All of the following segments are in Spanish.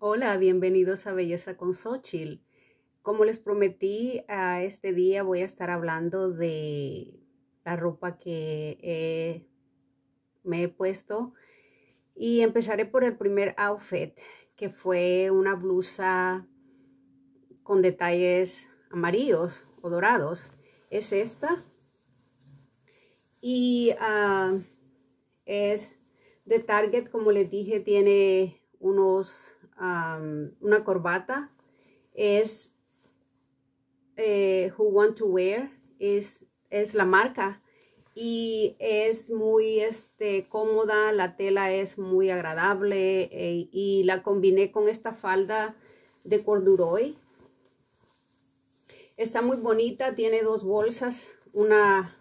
Hola, bienvenidos a Belleza con Sochil. Como les prometí, a este día voy a estar hablando de la ropa que me he puesto y empezaré por el primer outfit, que fue una blusa con detalles amarillos o dorados. Es esta. Y ah, es de Target, como les dije, tiene una corbata, es eh, Who Want to Wear, es, la marca y es muy este, cómoda, la tela es muy agradable e, y la combiné con esta falda de corduroy. Está muy bonita, tiene dos bolsas, una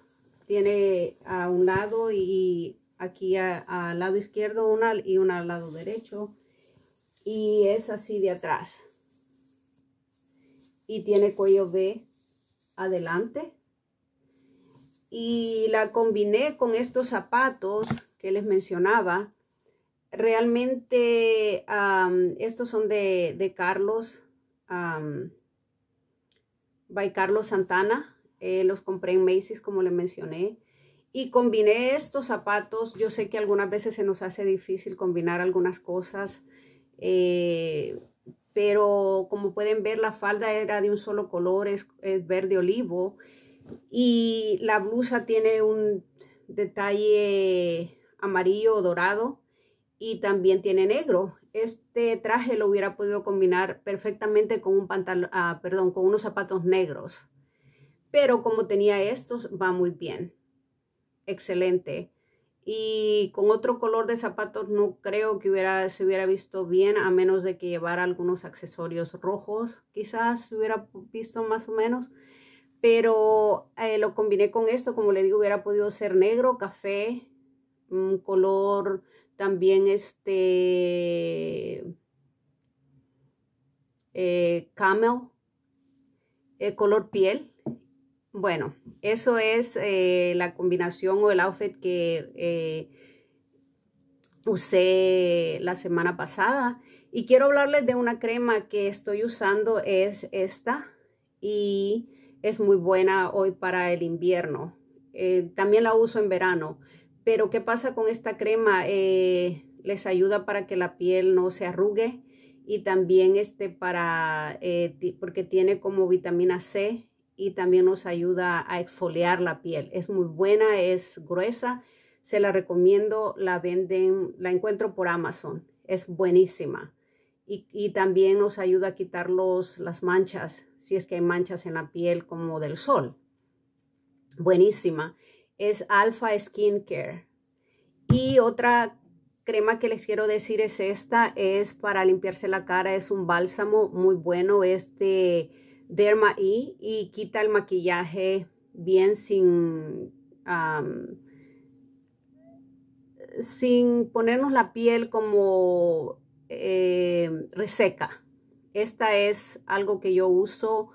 tiene a un lado y aquí al lado izquierdo una y una al lado derecho y es así de atrás. Y tiene cuello B adelante. Y la combiné con estos zapatos que les mencionaba. Realmente estos son de, Carlos, by Carlos Santana. Eh, los compré en Macy's como les mencioné y combiné estos zapatos. Yo sé que algunas veces se nos hace difícil combinar algunas cosas eh, pero como pueden ver, la falda era de un solo color, es, verde olivo. Y la blusa tiene un detalle amarillo dorado y también tiene negro. Este traje lo hubiera podido combinar perfectamente con un pantalón, ah, perdón, con unos zapatos negros. Pero como tenía estos, va muy bien. Excelente y con otro color de zapatos no creo que hubiera, se hubiera visto bien a menos de que llevara algunos accesorios rojos quizás se hubiera visto más o menos pero eh, lo combiné con esto como le digo hubiera podido ser negro café un color también este eh, camel eh, color piel bueno, eso es eh, la combinación o el outfit que eh, usé la semana pasada. Y quiero hablarles de una crema que estoy usando, es esta. Y es muy buena hoy para el invierno. Eh, también la uso en verano. Pero ¿qué pasa con esta crema? les ayuda para que la piel no se arrugue y también este para, porque tiene como vitamina C y también nos ayuda a exfoliar la piel. Es muy buena, es gruesa, se la recomiendo, la venden, la encuentro por Amazon, es buenísima. Y, también nos ayuda a quitar los, las manchas, si es que hay manchas en la piel como del sol. Buenísima. Es Alpha Care. Y otra crema que les quiero decir es esta, es para limpiarse la cara, es un bálsamo muy bueno, este derma E y quita el maquillaje bien sin, sin ponernos la piel como eh, reseca. Esta es algo que yo uso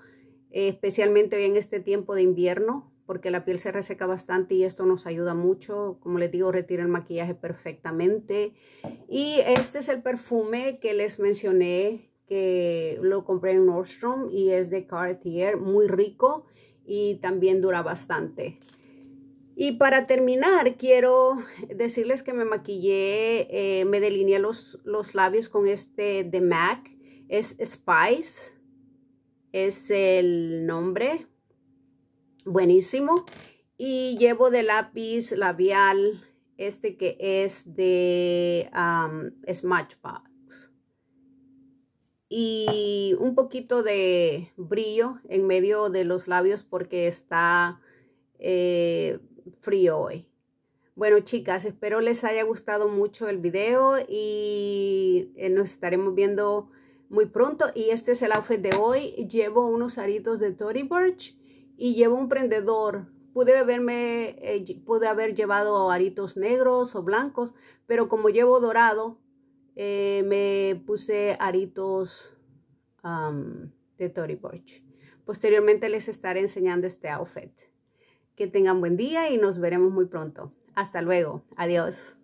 especialmente hoy en este tiempo de invierno porque la piel se reseca bastante y esto nos ayuda mucho. Como les digo, retira el maquillaje perfectamente. Y este es el perfume que les mencioné que lo compré en Nordstrom y es de Cartier, muy rico y también dura bastante. Y para terminar, quiero decirles que me maquillé, eh, me delineé los, los, labios con este de MAC. Es Spice, es el nombre, buenísimo. Y llevo de lápiz labial este que es de um, Smashbox y un poquito de brillo en medio de los labios porque está eh, frío hoy. Bueno chicas, espero les haya gustado mucho el video y eh, nos estaremos viendo muy pronto. Y este es el outfit de hoy. Llevo unos aritos de Tory Burch y llevo un prendedor. Pude, eh, pude haber llevado aritos negros o blancos, pero como llevo dorado, eh, me puse aritos de Tory Burch. Posteriormente les estaré enseñando este outfit. Que tengan buen día y nos veremos muy pronto. Hasta luego. Adiós.